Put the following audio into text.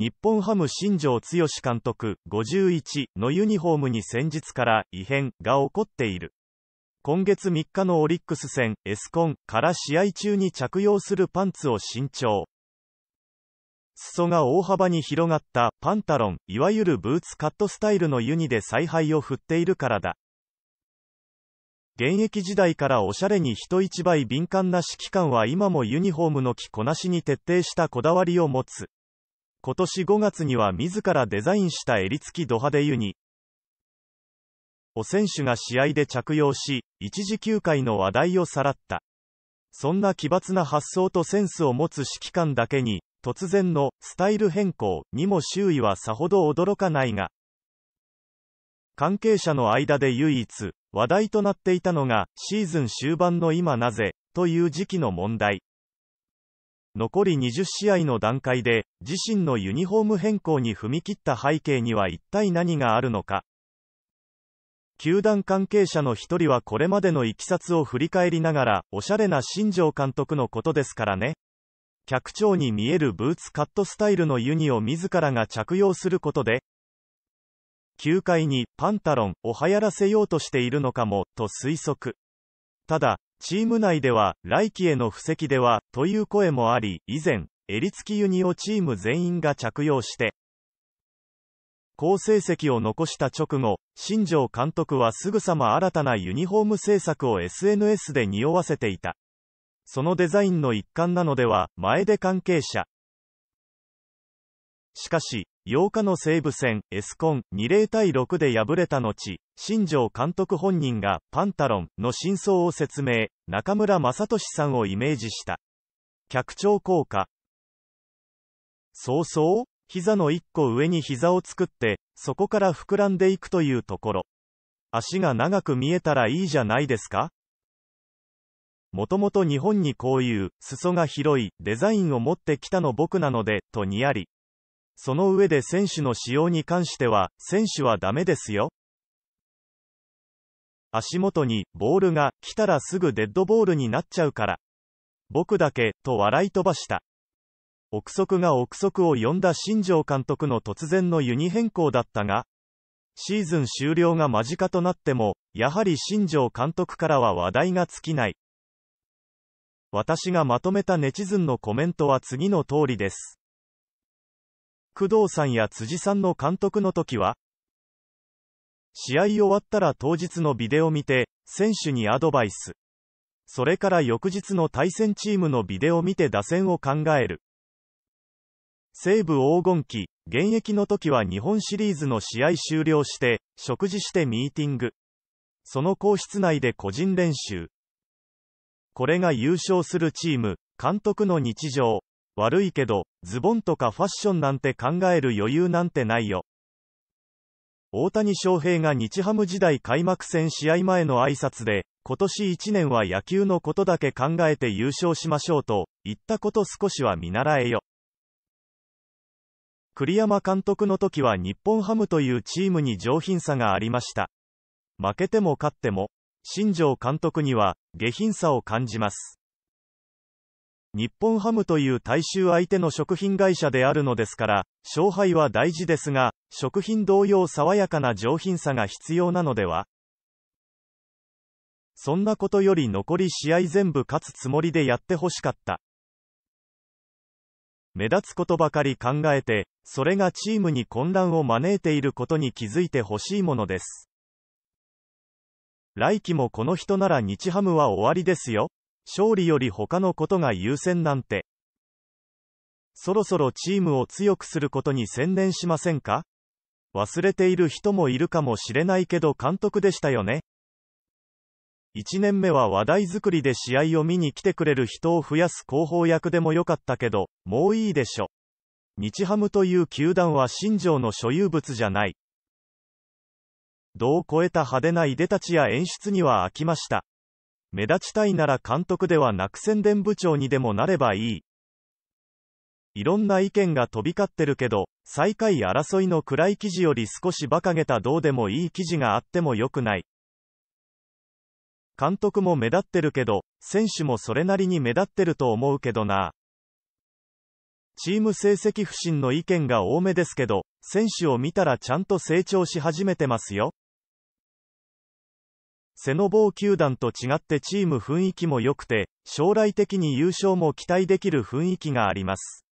日本ハム新庄剛志監督51のユニフォームに先日から異変が起こっている。今月3日のオリックス戦エスコンから試合中に着用するパンツを新調。裾が大幅に広がったパンタロン、いわゆるブーツカットスタイルのユニで采配を振っているからだ。現役時代からおしゃれに人一倍敏感な指揮官は今もユニフォームの着こなしに徹底したこだわりを持つ。今年5月には自らデザインした襟付きド派手ユニを選手が試合で着用し、一時休会の話題をさらった。そんな奇抜な発想とセンスを持つ指揮官だけに、突然のスタイル変更にも周囲はさほど驚かないが、関係者の間で唯一話題となっていたのがシーズン終盤の今なぜという時期の問題。残り20試合の段階で、自身のユニフォーム変更に踏み切った背景には一体何があるのか。球団関係者の一人はこれまでのいきさつを振り返りながら、おしゃれな新庄監督のことですからね。客長に見えるブーツカットスタイルのユニを自らが着用することで、球界にパンタロンを流行らせようとしているのかも、と推測。ただ、チーム内では、来季への布石では、という声もあり、以前、襟付きユニをチーム全員が着用して、好成績を残した直後、新庄監督はすぐさま新たなユニフォーム制作を SNS で匂わせていた。そのデザインの一環なのでは、前で関係者。しかし、8日の西武戦、エスコン、2 0対6で敗れた後、新庄監督本人が、パンタロンの真相を説明、中村雅俊さんをイメージした。脚長効果。そうそう膝の1個上に膝を作って、そこから膨らんでいくというところ。足が長く見えたらいいじゃないですかもともと日本にこういう、裾が広い、デザインを持ってきたの僕なので、とにやり。その上で選手の使用に関しては、選手はダメですよ。足元に、ボールが、来たらすぐデッドボールになっちゃうから。僕だけ、と笑い飛ばした。憶測が憶測を呼んだ新庄監督の突然のユニ変更だったが、シーズン終了が間近となっても、やはり新庄監督からは話題が尽きない。私がまとめたネチズンのコメントは次の通りです。工藤さんや辻さんの監督の時は試合終わったら当日のビデオ見て、選手にアドバイス。それから翌日の対戦チームのビデオ見て打線を考える。西武黄金期、現役の時は日本シリーズの試合終了して、食事してミーティング。その皇室内で個人練習。これが優勝するチーム、監督の日常。悪いけど、ズボンとかファッションなんて考える余裕なんてないよ。大谷翔平が日ハム時代開幕戦試合前の挨拶で、今年1年は野球のことだけ考えて優勝しましょうと、言ったこと少しは見習えよ。栗山監督の時は日本ハムというチームに上品さがありました。負けても勝っても、新庄監督には下品さを感じます。日本ハムという大衆相手の食品会社であるのですから、勝敗は大事ですが、食品同様爽やかな上品さが必要なのではそんなことより残り試合全部勝つつもりでやってほしかった。目立つことばかり考えて、それがチームに混乱を招いていることに気づいてほしいものです。来季もこの人なら日ハムは終わりですよ。勝利より他のことが優先なんて。そろそろチームを強くすることに専念しませんか忘れている人もいるかもしれないけど監督でしたよね。1年目は話題作りで試合を見に来てくれる人を増やす広報役でも良かったけど、もういいでしょ。日ハムという球団は新庄の所有物じゃない。度を超えた派手ないでたちや演出には飽きました。目立ちたいなら監督ではなく宣伝部長にでもなればいい。いろんな意見が飛び交ってるけど、最下位争いの暗い記事より少し馬鹿げたどうでもいい記事があっても良くない。監督も目立ってるけど、選手もそれなりに目立ってると思うけどな。チーム成績不振の意見が多めですけど、選手を見たらちゃんと成長し始めてますよ。セノボー球団と違ってチーム雰囲気も良くて、将来的に優勝も期待できる雰囲気があります。